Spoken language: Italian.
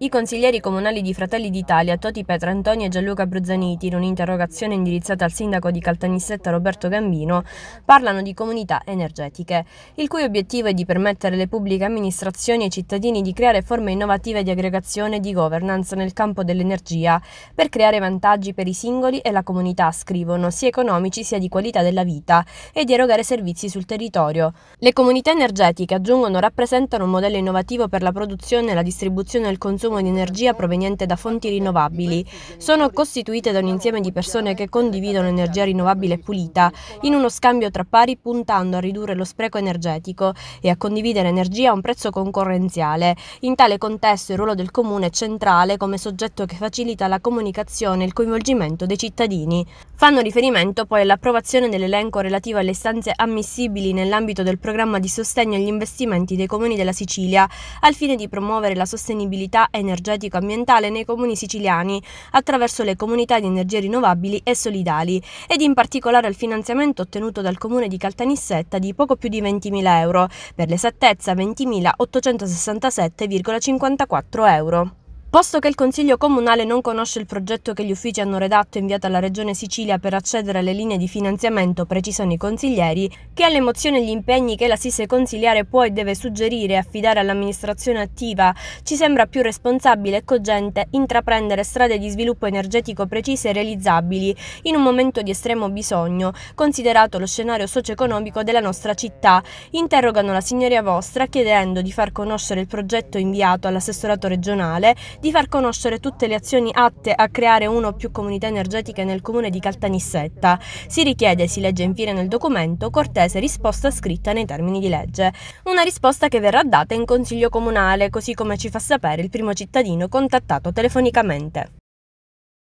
I consiglieri comunali di Fratelli d'Italia, Toti Petrantoni e Gianluca Bruzzaniti, in un'interrogazione indirizzata al sindaco di Caltanissetta Roberto Gambino, parlano di comunità energetiche, il cui obiettivo è di permettere alle pubbliche amministrazioni e ai cittadini di creare forme innovative di aggregazione e di governance nel campo dell'energia per creare vantaggi per i singoli e la comunità, scrivono, sia economici sia di qualità della vita e di erogare servizi sul territorio. Le comunità energetiche, aggiungono, rappresentano un modello innovativo per la produzione, la distribuzione e il consumo consumo di energia proveniente da fonti rinnovabili. Sono costituite da un insieme di persone che condividono energia rinnovabile pulita in uno scambio tra pari puntando a ridurre lo spreco energetico e a condividere energia a un prezzo concorrenziale. In tale contesto il ruolo del comune è centrale come soggetto che facilita la comunicazione e il coinvolgimento dei cittadini. Fanno riferimento poi all'approvazione dell'elenco relativo alle stanze ammissibili nell'ambito del programma di sostegno agli investimenti dei comuni della Sicilia al fine di promuovere la sostenibilità e energetico-ambientale nei comuni siciliani attraverso le comunità di energie rinnovabili e solidali ed in particolare al finanziamento ottenuto dal comune di Caltanissetta di poco più di 20.000 euro, per l'esattezza 20.867,54 euro. Posto che il Consiglio Comunale non conosce il progetto che gli uffici hanno redatto e inviato alla Regione Sicilia per accedere alle linee di finanziamento, precisano i consiglieri, che alle mozioni e agli impegni che l'assise consigliare può e deve suggerire e affidare all'amministrazione attiva, ci sembra più responsabile e cogente intraprendere strade di sviluppo energetico precise e realizzabili in un momento di estremo bisogno, considerato lo scenario socio-economico della nostra città. Interrogano la signoria vostra chiedendo di far conoscere il progetto inviato all'assessorato regionale di far conoscere tutte le azioni atte a creare una o più comunità energetiche nel comune di Caltanissetta. Si richiede, si legge infine nel documento, cortese risposta scritta nei termini di legge. Una risposta che verrà data in consiglio comunale, così come ci fa sapere il primo cittadino contattato telefonicamente.